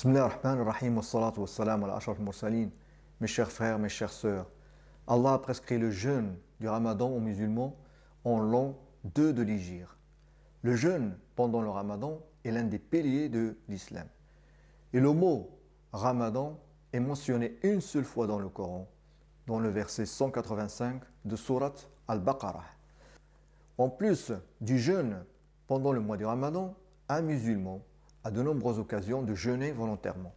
Bismillah ar-Rahman rahim wa ashraf Mes chers frères, mes chères sœurs, Allah a prescrit le jeûne du ramadan aux musulmans en l'an 2 de l'Igir. Le jeûne pendant le ramadan est l'un des piliers de l'islam. Et le mot ramadan est mentionné une seule fois dans le Coran, dans le verset 185 de Surat al-Baqarah. En plus du jeûne pendant le mois du ramadan, un musulman à de nombreuses occasions de jeûner volontairement.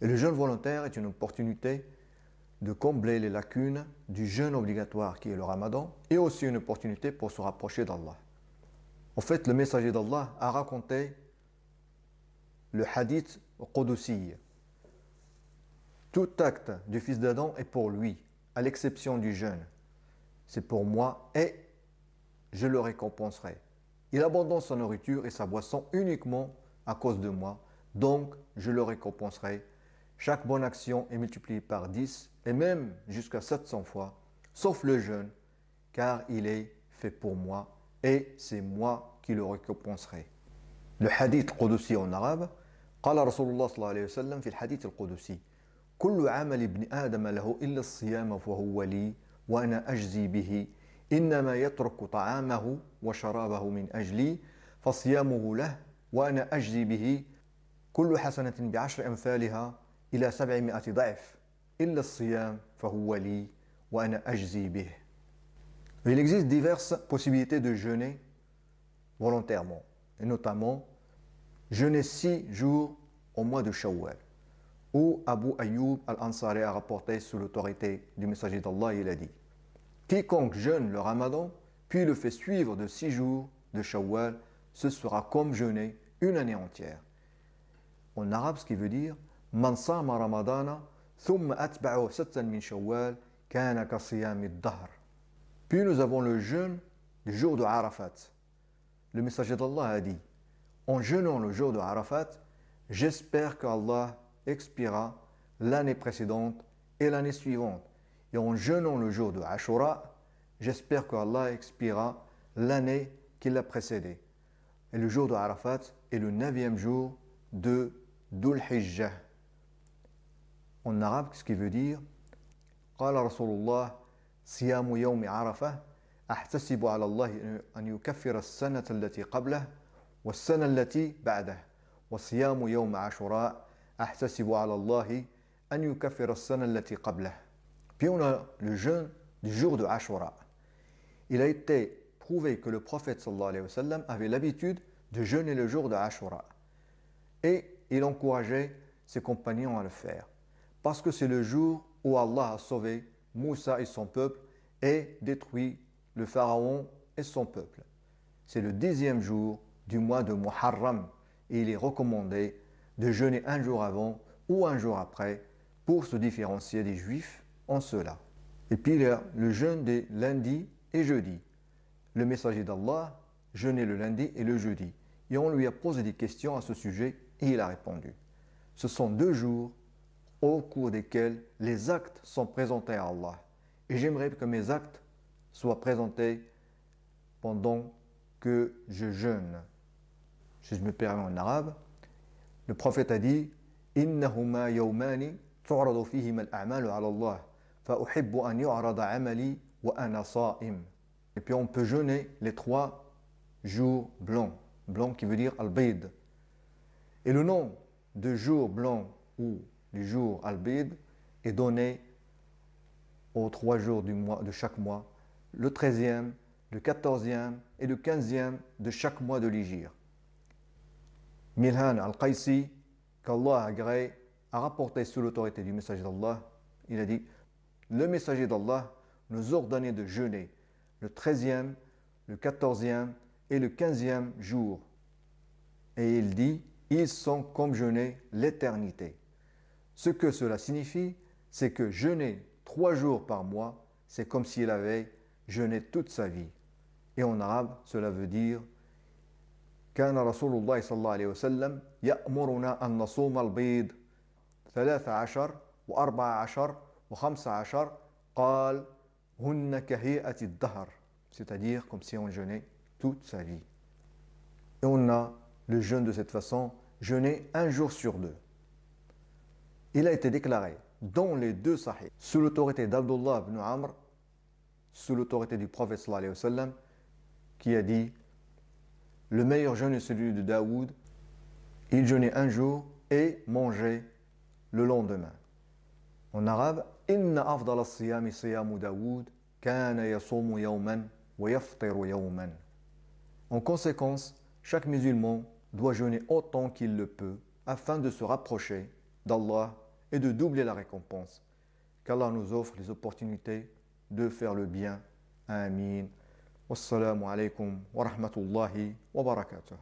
Et le jeûne volontaire est une opportunité de combler les lacunes du jeûne obligatoire qui est le ramadan et aussi une opportunité pour se rapprocher d'Allah. En fait, le messager d'Allah a raconté le hadith Qudsi. Tout acte du fils d'Adam est pour lui, à l'exception du jeûne. C'est pour moi et je le récompenserai. Il abandonne sa nourriture et sa boisson uniquement à cause de moi, donc je le récompenserai. Chaque bonne action est multipliée par 10 et même jusqu'à 700 fois, sauf le jeûne, car il est fait pour moi et c'est moi qui le récompenserai. Le hadith Qudsi en arabe, قال رسول الله صلى الله عليه وسلم في الحديث القدسي كل عمل ابن آدم له إلا الصيام فهو لي وأنا أجزي به إنما يترك طعامه وشرابه من أجلي فصيامه له il existe diverses possibilités de jeûner volontairement, et notamment jeûner six jours au mois de Shawwal. Où Abu Ayyub al-Ansari a rapporté sous l'autorité du messager d'Allah, il a dit Quiconque jeûne le ramadan, puis le fait suivre de six jours de Shawwal, ce sera comme jeûner une année entière. En arabe, ce qui veut dire Puis nous avons le jeûne du jour de Arafat. Le messager d'Allah a dit En jeûnant le jour de Arafat, j'espère qu'Allah expira l'année précédente et l'année suivante. Et en jeûnant le jour de Ashura, j'espère qu'Allah expira l'année qui l'a précédée. Et le jour de Arafat est le neuvième jour de Dhul Hijjah. En arabe, ce qui veut dire قال رسول الله صيام يوم عرفة أحتسب على الله أن يكفر السنة التي قبله والسنة التي بعده وصيام يوم عاشوراء أحتسب على الله أن يكفر السنة التي قبله Puis on a le jeûne du jour de Ashura. Il a été que le prophète sallallahu alayhi wa sallam avait l'habitude de jeûner le jour de Ashura. Et il encourageait ses compagnons à le faire. Parce que c'est le jour où Allah a sauvé Moussa et son peuple et détruit le pharaon et son peuple. C'est le dixième jour du mois de Muharram et il est recommandé de jeûner un jour avant ou un jour après pour se différencier des juifs en cela. Et puis le jeûne des lundis et jeudis le messager d'Allah jeûnait le lundi et le jeudi. Et on lui a posé des questions à ce sujet et il a répondu. Ce sont deux jours au cours desquels les actes sont présentés à Allah. Et j'aimerais que mes actes soient présentés pendant que je jeûne. Si je me permets en arabe, le prophète a dit إنهما يومان al-a'malu الله an wa et puis on peut jeûner les trois jours blancs. Blanc qui veut dire al-bayd. Et le nom de jour blanc ou du jour al-bayd est donné aux trois jours du mois, de chaque mois, le 13e, le 14e et le 15e de chaque mois de l'Igir. Milhan al-Qaisi, qu'Allah agréé, a rapporté sous l'autorité du messager d'Allah, il a dit, le messager d'Allah nous ordonnait de jeûner le treizième, le quatorzième et le quinzième jour. Et il dit, ils sont comme jeûner l'éternité. Ce que cela signifie, c'est que jeûner trois jours par mois, c'est comme s'il avait jeûné toute sa vie. Et en arabe, cela veut dire كان رسول الله صلى الله عليه وسلم يأمرنا أن نصوم البيض ثلاثة عشر وأربعة عشر وخمسة عشر قال c'est-à-dire comme si on jeûnait toute sa vie. Et on a le jeûne de cette façon, jeûné un jour sur deux. Il a été déclaré dans les deux sahih, sous l'autorité d'Abdullah ibn Amr, sous l'autorité du prophète sallallahu alayhi wa sallam, qui a dit Le meilleur jeûne est celui de Daoud. Il jeûnait un jour et mangeait le lendemain. En arabe, en conséquence, chaque musulman doit jeûner autant qu'il le peut afin de se rapprocher d'Allah et de doubler la récompense. Qu'Allah nous offre les opportunités de faire le bien. Amin. Wassalamu alaikum wa rahmatullahi wa barakatuh.